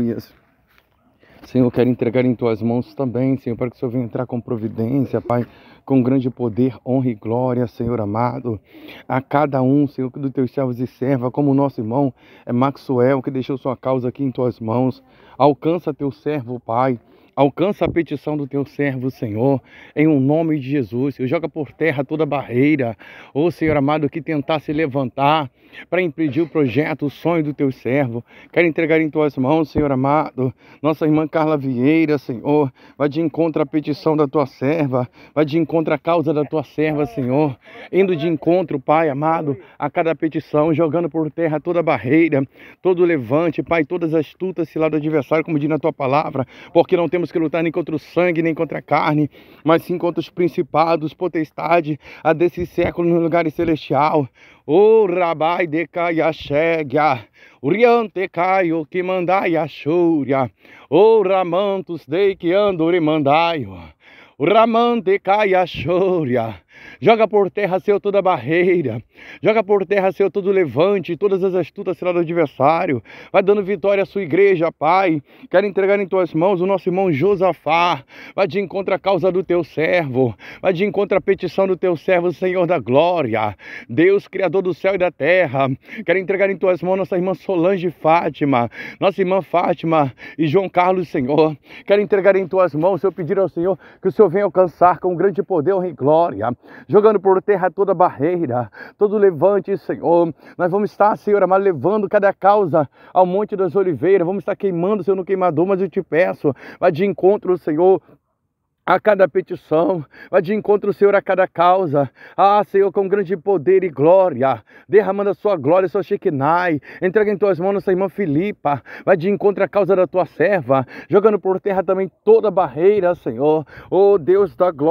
Aleluias. Senhor, quero entregar em tuas mãos também, Senhor, para que o Senhor venha entrar com providência, Pai, com grande poder, honra e glória, Senhor amado, a cada um, Senhor, dos teus servos e serva, como o nosso irmão é Maxwell, que deixou sua causa aqui em tuas mãos. Alcança teu servo, Pai. Alcança a petição do teu servo, Senhor, em um nome de Jesus. Senhor, joga por terra toda barreira, ô Senhor amado, que tentasse se levantar para impedir o projeto, o sonho do teu servo. Quero entregar em tuas mãos, Senhor amado, nossa irmã Carla Vieira, Senhor. Vai de encontro à petição da tua serva, vai de encontro à causa da tua serva, Senhor. Indo de encontro, Pai amado, a cada petição, jogando por terra toda barreira, todo levante, Pai, todas as tutas lá do adversário, como diz na tua palavra, porque não temos temos que lutar tá nem contra o sangue, nem contra a carne, mas sim contra os principados, potestade, a desse século no lugar celestial. O rabai de o caiaxégia, uriante o que mandai a xúria, o ramantos de que andore mandai o ramante caiaxúria. Joga por terra, seu toda barreira. Joga por terra, seu todo levante, todas as astutas será do adversário. Vai dando vitória à sua igreja, Pai. Quero entregar em tuas mãos o nosso irmão Josafá. Vai de encontro à causa do teu servo. Vai de encontro à petição do teu servo, Senhor da glória. Deus, Criador do céu e da terra. Quero entregar em tuas mãos nossa irmã Solange Fátima. Nossa irmã Fátima e João Carlos, Senhor. Quero entregar em tuas mãos, eu pedir ao Senhor que o Senhor venha alcançar com grande poder e glória jogando por terra toda barreira, todo levante, Senhor. Nós vamos estar, Senhor mas levando cada causa ao Monte das Oliveiras, vamos estar queimando, Senhor, no queimador, mas eu te peço, vai de encontro, Senhor, a cada petição, vai de encontro, Senhor, a cada causa. Ah, Senhor, com grande poder e glória, derramando a sua glória, sua Shekinai. Entrega em tuas mãos nossa irmã Filipa, vai de encontro a causa da tua serva, jogando por terra também toda barreira, Senhor. Oh, Deus da glória.